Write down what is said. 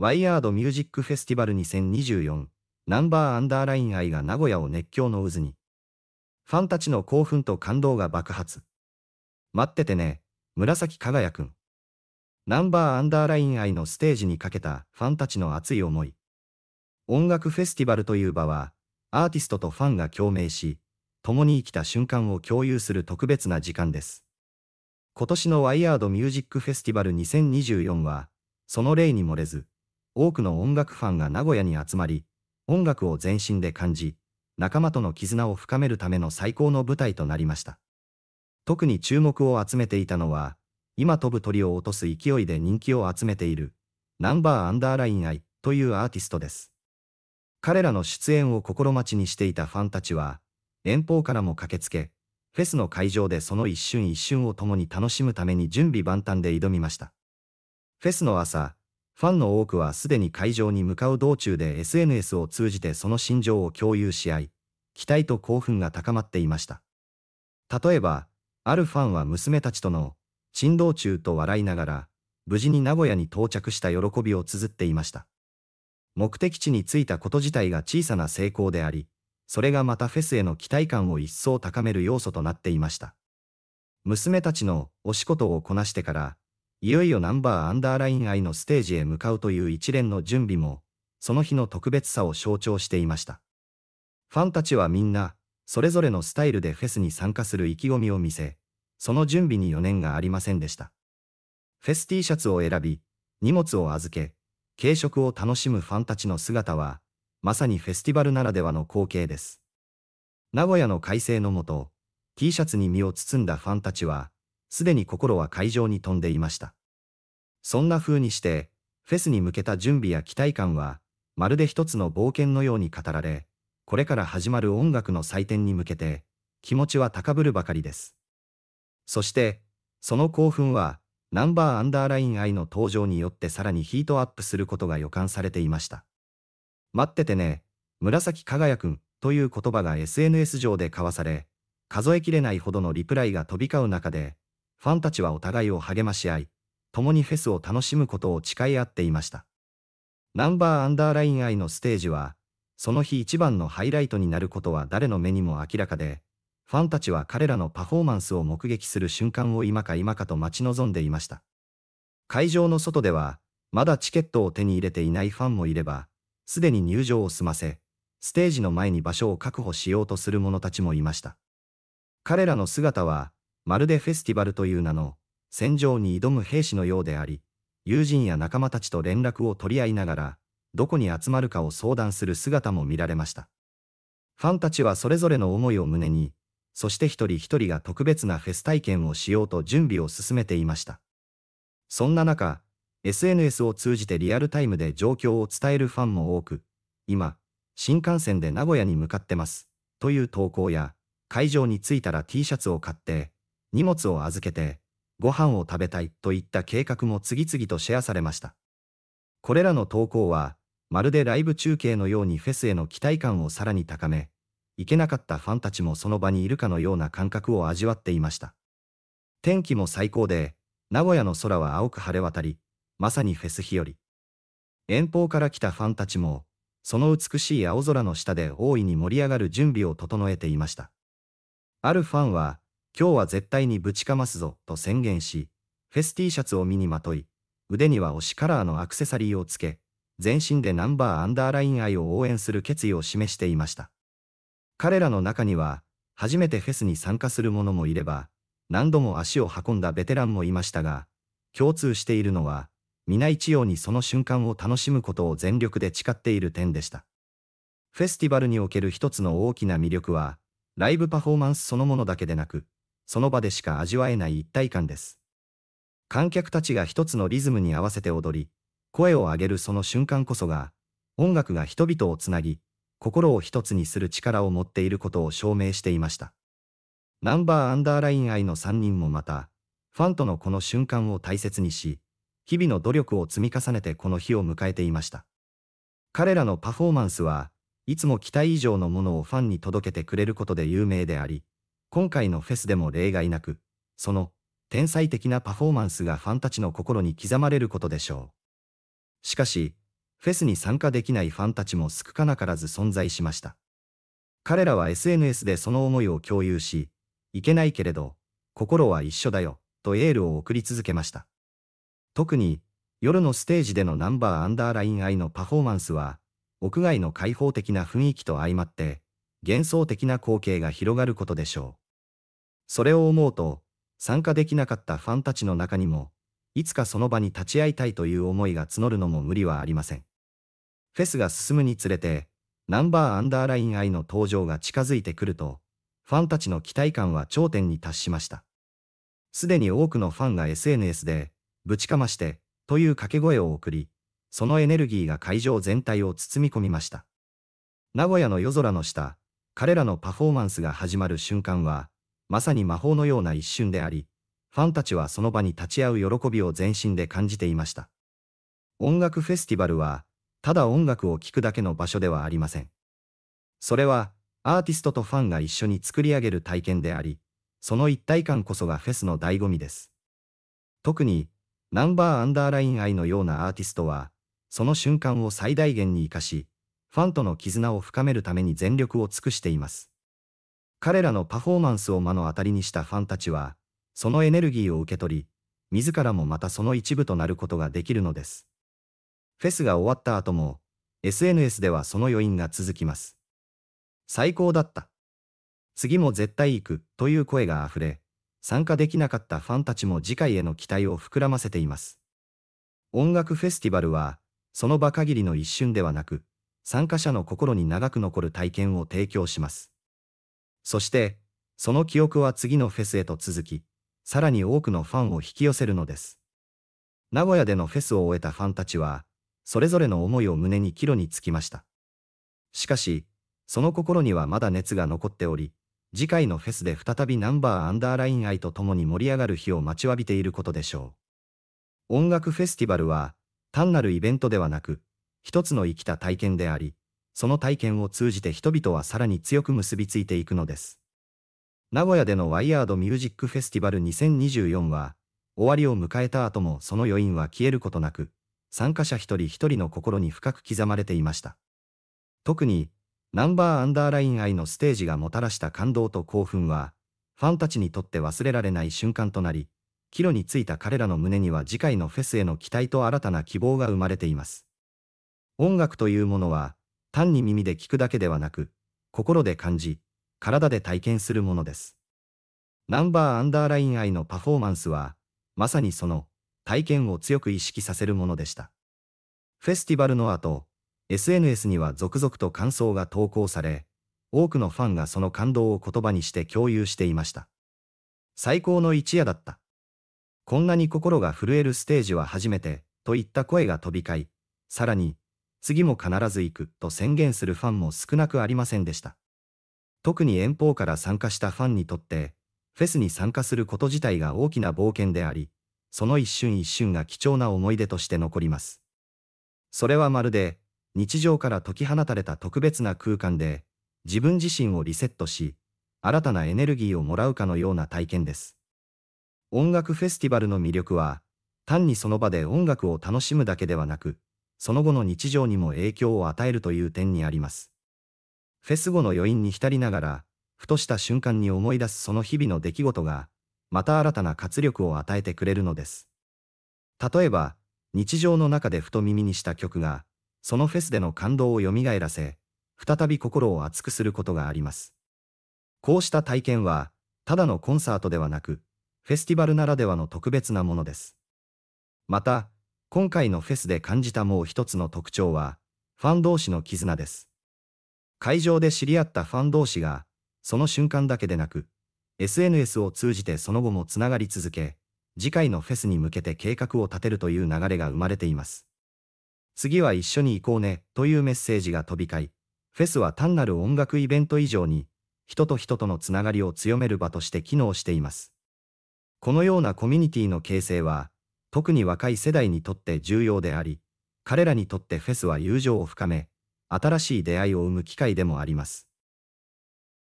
ワイヤードミュージックフェスティバル2024ナンバーアンダーライン愛が名古屋を熱狂の渦に。ファンたちの興奮と感動が爆発。待っててね、紫輝くん。ナンバーアンダーライン愛のステージにかけたファンたちの熱い思い。音楽フェスティバルという場は、アーティストとファンが共鳴し、共に生きた瞬間を共有する特別な時間です。今年のワイヤードミュージックフェスティバル2024は、その例に漏れず、多くの音楽ファンが名古屋に集まり、音楽を全身で感じ、仲間との絆を深めるための最高の舞台となりました。特に注目を集めていたのは、今飛ぶ鳥を落とす勢いで人気を集めている、ナンバーアンダーラインアイというアーティストです。彼らの出演を心待ちにしていたファンたちは、遠方からも駆けつけ、フェスの会場でその一瞬一瞬を共に楽しむために準備万端で挑みました。フェスの朝、ファンの多くはすでに会場に向かう道中で SNS を通じてその心情を共有し合い、期待と興奮が高まっていました。例えば、あるファンは娘たちとの、珍道中と笑いながら、無事に名古屋に到着した喜びを綴っていました。目的地に着いたこと自体が小さな成功であり、それがまたフェスへの期待感を一層高める要素となっていました。娘たちのお仕事をこなしてから、いよいよナンバーアンダーライン愛のステージへ向かうという一連の準備も、その日の特別さを象徴していました。ファンたちはみんな、それぞれのスタイルでフェスに参加する意気込みを見せ、その準備に余念がありませんでした。フェス T シャツを選び、荷物を預け、軽食を楽しむファンたちの姿は、まさにフェスティバルならではの光景です。名古屋の快晴のもと、T シャツに身を包んだファンたちは、すでに心は会場に飛んでいました。そんな風にして、フェスに向けた準備や期待感は、まるで一つの冒険のように語られ、これから始まる音楽の祭典に向けて、気持ちは高ぶるばかりです。そして、その興奮は、ナンバーアンダーライン愛の登場によってさらにヒートアップすることが予感されていました。待っててね、紫輝くんという言葉が SNS 上で交わされ、数えきれないほどのリプライが飛び交う中で、ファンたちはお互いを励まし合い、共にフェスを楽しむことを誓い合っていました。ナンバーアンダーライン愛のステージは、その日一番のハイライトになることは誰の目にも明らかで、ファンたちは彼らのパフォーマンスを目撃する瞬間を今か今かと待ち望んでいました。会場の外では、まだチケットを手に入れていないファンもいれば、すでに入場を済ませ、ステージの前に場所を確保しようとする者たちもいました。彼らの姿は、まるでフェスティバルという名の、戦場に挑む兵士のようであり、友人や仲間たちと連絡を取り合いながら、どこに集まるかを相談する姿も見られました。ファンたちはそれぞれの思いを胸に、そして一人一人が特別なフェス体験をしようと準備を進めていました。そんな中、SNS を通じてリアルタイムで状況を伝えるファンも多く、今、新幹線で名古屋に向かってます、という投稿や、会場に着いたら T シャツを買って、荷物を預けて、ご飯を食べたいといった計画も次々とシェアされました。これらの投稿は、まるでライブ中継のようにフェスへの期待感をさらに高め、行けなかったファンたちもその場にいるかのような感覚を味わっていました。天気も最高で、名古屋の空は青く晴れ渡り、まさにフェス日和。遠方から来たファンたちも、その美しい青空の下で大いに盛り上がる準備を整えていました。あるファンは、今日は絶対にぶちかますぞ、と宣言し、フェス T シャツを身にまとい、腕には推しカラーのアクセサリーをつけ、全身でナンバーアンダーライン愛を応援する決意を示していました。彼らの中には、初めてフェスに参加する者もいれば、何度も足を運んだベテランもいましたが、共通しているのは、皆一様にその瞬間を楽しむことを全力で誓っている点でした。フェスティバルにおける一つの大きな魅力は、ライブパフォーマンスそのものだけでなく、その場でしか味わえない一体感です。観客たちが一つのリズムに合わせて踊り、声を上げるその瞬間こそが、音楽が人々をつなぎ、心を一つにする力を持っていることを証明していました。ナンバーアンダーライン愛の3人もまた、ファンとのこの瞬間を大切にし、日々の努力を積み重ねてこの日を迎えていました。彼らのパフォーマンスは、いつも期待以上のものをファンに届けてくれることで有名であり、今回のフェスでも例外なく、その天才的なパフォーマンスがファンたちの心に刻まれることでしょう。しかし、フェスに参加できないファンたちも少なからず存在しました。彼らは SNS でその思いを共有し、いけないけれど、心は一緒だよ、とエールを送り続けました。特に、夜のステージでのナンバーアンダーライン愛のパフォーマンスは、屋外の開放的な雰囲気と相まって、幻想的な光景が広がることでしょう。それを思うと、参加できなかったファンたちの中にも、いつかその場に立ち会いたいという思いが募るのも無理はありません。フェスが進むにつれて、ナンバーアンダーライン愛の登場が近づいてくると、ファンたちの期待感は頂点に達しました。すでに多くのファンが SNS で、ぶちかまして、という掛け声を送り、そのエネルギーが会場全体を包み込みました。名古屋の夜空の下、彼らのパフォーマンスが始まる瞬間は、まさに魔法のような一瞬であり、ファンたちはその場に立ち会う喜びを全身で感じていました。音楽フェスティバルは、ただ音楽を聴くだけの場所ではありません。それは、アーティストとファンが一緒に作り上げる体験であり、その一体感こそがフェスの醍醐味です。特に、ナンバーアンダーライン愛のようなアーティストは、その瞬間を最大限に活かし、ファンとの絆を深めるために全力を尽くしています。彼らのパフォーマンスを目の当たりにしたファンたちは、そのエネルギーを受け取り、自らもまたその一部となることができるのです。フェスが終わった後も、SNS ではその余韻が続きます。最高だった。次も絶対行くという声が溢れ、参加できなかったファンたちも次回への期待を膨らませています。音楽フェスティバルは、その場限りの一瞬ではなく、参加者の心に長く残る体験を提供します。そして、その記憶は次のフェスへと続き、さらに多くのファンを引き寄せるのです。名古屋でのフェスを終えたファンたちは、それぞれの思いを胸に帰路につきました。しかし、その心にはまだ熱が残っており、次回のフェスで再びナンバーアンダーライン愛と共に盛り上がる日を待ちわびていることでしょう。音楽フェスティバルは、単なるイベントではなく、一つの生きた体験であり、その体験を通じて人々はさらに強く結びついていくのです。名古屋でのワイヤードミュージックフェスティバル2024は、終わりを迎えた後もその余韻は消えることなく、参加者一人一人の心に深く刻まれていました。特に、ナンバーアンダーライン愛のステージがもたらした感動と興奮は、ファンたちにとって忘れられない瞬間となり、帰路についた彼らの胸には次回のフェスへの期待と新たな希望が生まれています。音楽というものは、単に耳で聞くだけではなく、心で感じ、体で体験するものです。ナンバーアンダーライン愛のパフォーマンスは、まさにその体験を強く意識させるものでした。フェスティバルの後、SNS には続々と感想が投稿され、多くのファンがその感動を言葉にして共有していました。最高の一夜だった。こんなに心が震えるステージは初めて、といった声が飛び交い、さらに、次も必ず行くと宣言するファンも少なくありませんでした。特に遠方から参加したファンにとって、フェスに参加すること自体が大きな冒険であり、その一瞬一瞬が貴重な思い出として残ります。それはまるで、日常から解き放たれた特別な空間で、自分自身をリセットし、新たなエネルギーをもらうかのような体験です。音楽フェスティバルの魅力は、単にその場で音楽を楽しむだけではなく、その後の日常にも影響を与えるという点にあります。フェス後の余韻に浸りながら、ふとした瞬間に思い出すその日々の出来事が、また新たな活力を与えてくれるのです。例えば、日常の中でふと耳にした曲が、そのフェスでの感動を蘇らせ、再び心を熱くすることがあります。こうした体験は、ただのコンサートではなく、フェスティバルならではの特別なものです。また、今回のフェスで感じたもう一つの特徴は、ファン同士の絆です。会場で知り合ったファン同士が、その瞬間だけでなく、SNS を通じてその後もつながり続け、次回のフェスに向けて計画を立てるという流れが生まれています。次は一緒に行こうねというメッセージが飛び交い、フェスは単なる音楽イベント以上に、人と人とのつながりを強める場として機能しています。このようなコミュニティの形成は、特に若い世代にとって重要であり、彼らにとってフェスは友情を深め、新しい出会いを生む機会でもあります。